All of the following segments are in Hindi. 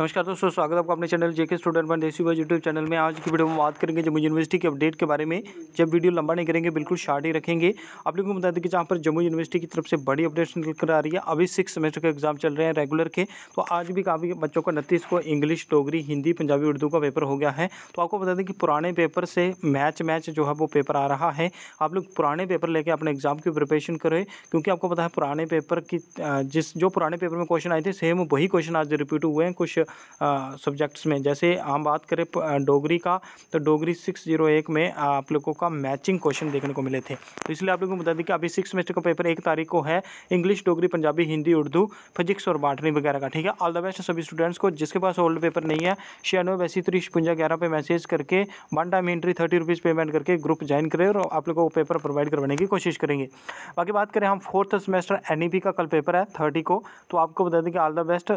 नमस्कार दोस्तों स्वागत है आपका अपने चैनल जेके स्टूडेंट वन देसी यूट्यूब चैनल में आज की वीडियो में बात करेंगे जम्मू यूनिवर्सिटी के अपडेट के बारे में जब वीडियो लंबा नहीं करेंगे बिल्कुल शार्ट ही रखेंगे आप लोगों को बता दें कि जहाँ पर जम्मू यूनिवर्सिटी की तरफ से बड़ी अपडेट्स निकल कर आ रही है अभी सिक्स सेमेस्टर के एग्जाम चल रहे हैं रेगुलर के तो आज भी काफ़ी बच्चों का नतीस को इंग्लिश डोगरी हिंदी पंजाबी उर्दू का पेपर हो गया है तो आपको बता दें कि पुराने पेपर से मैच मैच जो है वो पेपर आ रहा है आप लोग पुराने पेपर लेके अपने एग्जाम की प्रिपरेशन करें क्योंकि आपको पता है पुराने पेपर की जिस जो पुराने पेपर में क्वेश्चन आए थे सेम वही क्वेश्चन आज रिपीट हुए हैं कुछ सब्जेक्ट्स में जैसे हम बात करें डोगरी का तो डोगरी सिक्स जीरो एक में आप लोगों का मैचिंग क्वेश्चन देखने को मिले थे तो इसलिए आप लोगों को बता दें कि अभी सिक्स सेमेस्टर का पेपर एक तारीख को है इंग्लिश डोगरी पंजाबी हिंदी उर्दू फिजिक्स और बाटनी वगैरह का ठीक है ऑल द बेस्ट सभी स्टूडेंट्स को जिसके पास ओल्ड पेपर नहीं है छियानवे वैसी त्री छपुंजा ग्यारह पे मैसेज करके one time entry thirty rupees payment करके ग्रुप ज्वाइन करें और आप लोगों को पेपर प्रोवाइड करवाने की कोशिश करेंगे बाकी बात करें हम फोर्थ सेमेस्टर एन का कल पेपर है थर्टी को तो आपको बता दें कि all the best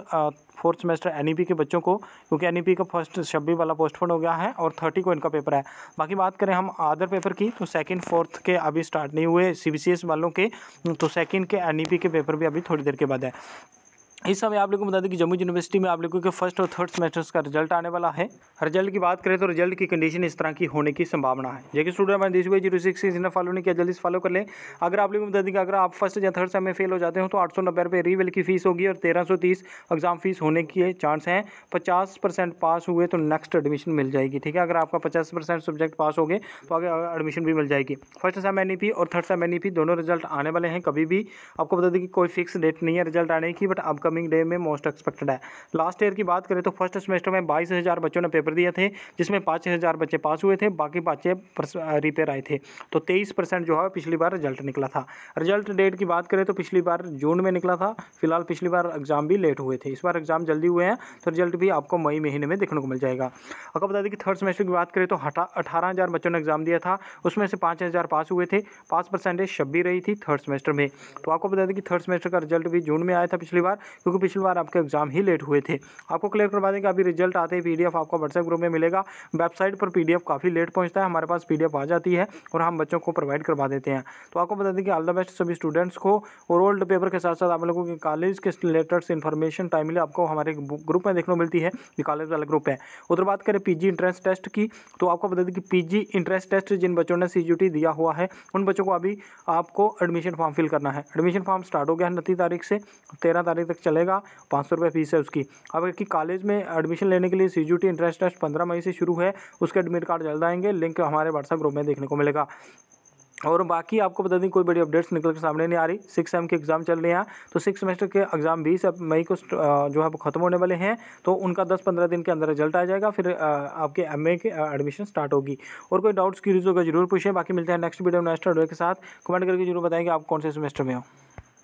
fourth semester N e के बच्चों को क्योंकि एन e का फर्स्ट छब्बीस वाला पोस्टपोन हो गया है और थर्टी को इनका पेपर है बाकी बात करें हम अदर पेपर की तो सेकेंड फोर्थ के अभी स्टार्ट नहीं हुए सी वालों के तो सेकेंड के एन e के पेपर भी अभी थोड़ी देर के बाद है इस समय आप लोगों को बता दें कि जम्मू यूनिवर्सिटी में आप लोगों के फर्स्ट और थर्ड सेमेस्टर्स का रिजल्ट आने वाला है रिजल्ट की बात करें तो रिजल्ट की कंडीशन इस तरह की होने की संभावना है जैसे स्टूडेंट मैं देश जीरो सिक्स जिन्हें फॉलो नहीं किया जल्दी से फॉलो कर लें अगर आप लोगों को बता दें कि अगर आप फर्स्ट या थर्ड सेम में फेल हो जाते हो तो आठ सौ नब्बे रुपये की फीस होगी और तेरह सौ तीस एग्जाम फीस होने के चांस हैं पचास परसेंट पास हुए तो नेक्स्ट एडमिशन मिल जाएगी ठीक है अगर आपका पचास परसेंट सब्जेक्ट पास हो गए तो आगे एडमिशन भी मिल जाएगी फर्स्ट सेम एन और थर्ड सेम एन दोनों रिजल्ट आने वाले हैं कभी भी आपको बता दें कि कोई फिक्स डेट नहीं है रिजल्ट आने की बट आपका कमिंग डे में मोस्ट एक्सपेक्टेड है लास्ट ईयर की बात करें तो फर्स्ट सेमेस्टर में बाईस हज़ार बच्चों ने पेपर दिए थे जिसमें पाँच हज़ार बच्चे पास हुए थे बाकी बच्चे रिपेयर आए थे तो तेईस परसेंट जो है पिछली बार रिजल्ट निकला था रिजल्ट डेट की बात करें तो पिछली बार जून में निकला था फिलहाल पिछली बार एग्जाम भी लेट हुए थे इस बार एग्जाम जल्दी हुए हैं तो रिजल्ट भी आपको मई महीने में देखने को मिल जाएगा अगर बता दें कि थर्ड सेमेस्टर की बात करें तो हटा अठारह बच्चों ने एग्जाम दिया था उसमें से पाँच पास हुए थे पाँच परसेंटेज छब्बी रही थी थर्ड सेमेस्टर में तो आपको बता दें कि थर्ड सेमेस्टर का रिजल्ट भी जून में आया था पिछली बार क्योंकि पिछली बार आपके एग्जाम ही लेट हुए थे आपको क्लियर करवा देंगे अभी रिजल्ट आते ही पी आपको व्हाट्सएप ग्रुप में मिलेगा वेबसाइट पर पी काफ़ी लेट पहुँचता है हमारे पास पी आ जाती है और हम बच्चों को प्रोवाइड करवा देते हैं तो आपको बता दें कि ऑल द बेस्ट सभी स्टूडेंट्स को और ओल्ड पेपर के साथ साथ आप लोगों के कॉलेज के रिलेटेड इन्फॉर्मेशन टाइमली आपको हमारे ग्रुप में देखने को मिलती है ये कॉलेज वाला ग्रुप है उधर बात करें पीजी इंट्रेंस टेस्ट की तो आपको बता दें कि पीजी इंट्रेंस टेस्ट जिन बच्चों ने सी दिया हुआ है उन बच्चों को अभी आपको एडमिशन फॉर्म फिल करना है एडमिशन फॉर्म स्टार्ट हो गया है नती तारीख से तेरह तारीख तक चल चलेगा पाँच सौ रुपये फ़ीस है उसकी अब कि कॉलेज में एडमिशन लेने के लिए C U T entrance test पंद्रह मई से शुरू है उसके एडमिट कार्ड जल्द आएंगे लिंक हमारे व्हाट्सएप ग्रुप में देखने को मिलेगा और बाकी आपको बता दें कोई बड़ी अपडेट्स निकल कर सामने नहीं आ रही सिक्स सेम तो के एग्ज़ाम चल रहे हैं तो सिक्स सेमेस्टर के एग्ज़ाम भी सब मई को जो है वो खत्म होने वाले हैं तो उनका दस पंद्रह दिन के अंदर रिजल्ट आ जाएगा फिर आपके एमए के एडमिशन स्टार्ट होगी और कोई डाउट्स क्यूरीज होगा जरूर पूछें बाकी मिलते हैं नेक्स्ट वीडियो नेक्स्ट ऑडियो के साथ कमेंट करके जरूर बताएंगे आप कौन से सेमेस्टर में हो